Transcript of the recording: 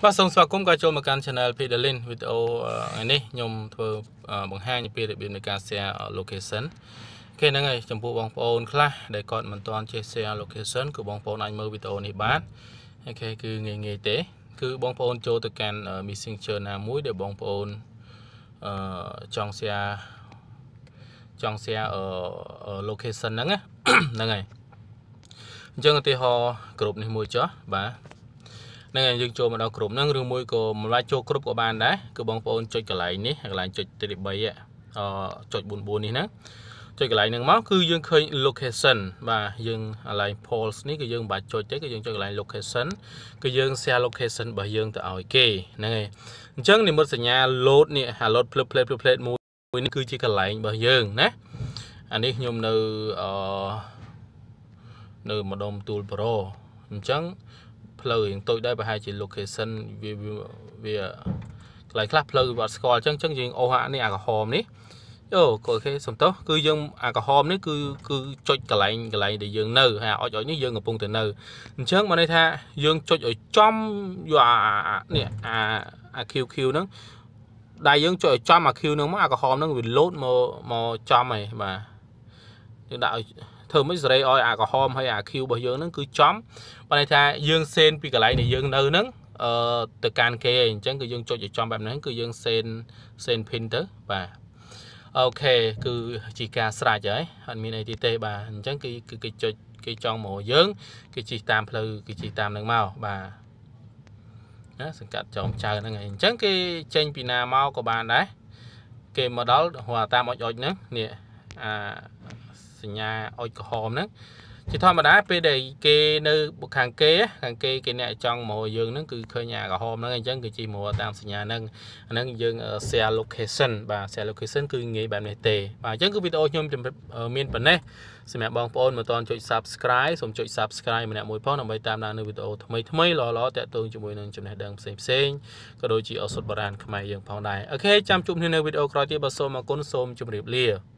បាទសូមស្វាគមន៍ក៏ចូលមកកាន់ Channel Pedalin វីដេអូថ្ងៃនេះខ្ញុំធ្វើបង្ហាញពីរបៀបនៃការ share location គេហ្នឹងហើយចំពោះបងប្អូនខ្លះដែលគាត់មិនទាន់ចេះ share location គឺបងប្អូនអាចមើលវីដេអូនេះបានអូខេគឺងាយងាយទេគឺបងប្អូនចូលទៅកាន់ Messenger ណាមួយដែលបងប្អូនអឺចង់ share ចង់ share location ហ្នឹងហ្នឹងហើយអញ្ចឹងឧទាហរណ៍ក្រុមនេះមួយចុះបាទហ្នឹងហើយយើងចូលមកដល់គ្រប់ហ្នឹងរឿងមួយក៏មិនបាច់ចូលគ្រប់ក៏បាន ដែរគឺបងប្អូនចុចកន្លែងនេះកន្លែងចុចទី3អចុច44នេះណាចុចកន្លែងហ្នឹងមកគឺយើងឃើញ location បាទយើងកន្លែង polls នេះគឺយើងមិនបាច់ចុចទេគឺយើងចុចកន្លែង location គឺយើង share location របស់យើងទៅឲ្យគេហ្នឹងហើយអញ្ចឹងនិមិត្តសញ្ញា load នេះអា load ភ្លឹបភ្លែតភ្លឹបភ្លែតមួយនេះគឺ ជាកន្លែងរបស់យើងណាអានេះខ្ញុំនៅអឺនៅម្ដុំទូលប្រូអញ្ចឹងផ្លូវរៀងតូចដែរប្រហែលជា location វាវាកន្លែងខ្លះផ្លូវវាអត់ស្គាល់អញ្ចឹងអញ្ចឹងយើងអូហានេះអាក្រហមនេះយោអូខេសំទោសគឺយើងអាក្រហមនេះគឺគឺចុចកន្លែងកន្លែងដែលយើងនៅហើយអុចអុចនេះយើងកំពុងតែនៅអញ្ចឹងមកន័យថាយើងចុចឲ្យចំយកអានេះអាអា QQ ហ្នឹងដៃយើងចុចឲ្យចំអា Q ហ្នឹងមកអាក្រហមហ្នឹងវាលោតមកមកចំហើយបាទយើងដាក់ឲ្យធ្វើមិនសេរីឲ្យអាក្រហមហើយអាឃីវរបស់យើងហ្នឹងគឺចំបើន័យថាយើងសេនពីកន្លែងដែលយើងនៅហ្នឹងអឺទៅកាន់គេអញ្ចឹងគឺយើងចុចឲ្យចំបែបហ្នឹងគឺយើងសេនសេនភីនទៅបាទអូខេគឺជាការស្រាច់ហើយអត់មានអីទៀតទេបាទអញ្ចឹងគឺគឺគេចុចគេចង់មកយើងគេជិះតាមផ្លូវគេជិះតាមនឹងមកបាទណាសង្កាត់ចោមចៅហ្នឹងហើយអញ្ចឹងគេចេញពីណាមកក៏បានដែរគេមកដល់ហួរតាមអុចអុចហ្នឹងនេះអាសញ្ញាអុចក្រហមហ្នឹងជាធម្មតាពេលដែលគេនៅខាងគេខាងគេគេអ្នកចង់មកយើងហ្នឹងគឺឃើញអាក្រហមហ្នឹងអញ្ចឹងគឺជីមកតាមសញ្ញាហ្នឹងអាហ្នឹងយើង share location បាទ share location គឺងាយបែបនេះទេបាទអញ្ចឹងគឺវីដេអូខ្ញុំមានប៉ុណ្ណេះសម្រាប់បងប្អូនមិនទាន់ចុច subscribe សូមចុច subscribe ម្នាក់មួយផងដើម្បីតាមដាននៅវីដេអូថ្មីថ្មីល្អល្អតាក់ទងជាមួយនឹងចំណេះដឹងផ្សេងផ្សេងក៏ដូចជាឱសថបុរាណខ្មែរយើងផងដែរអូខេចាំជួបគ្នានៅវីដេអូក្រោយទៀតបើសូមអរគុណសូមជម្រាបលា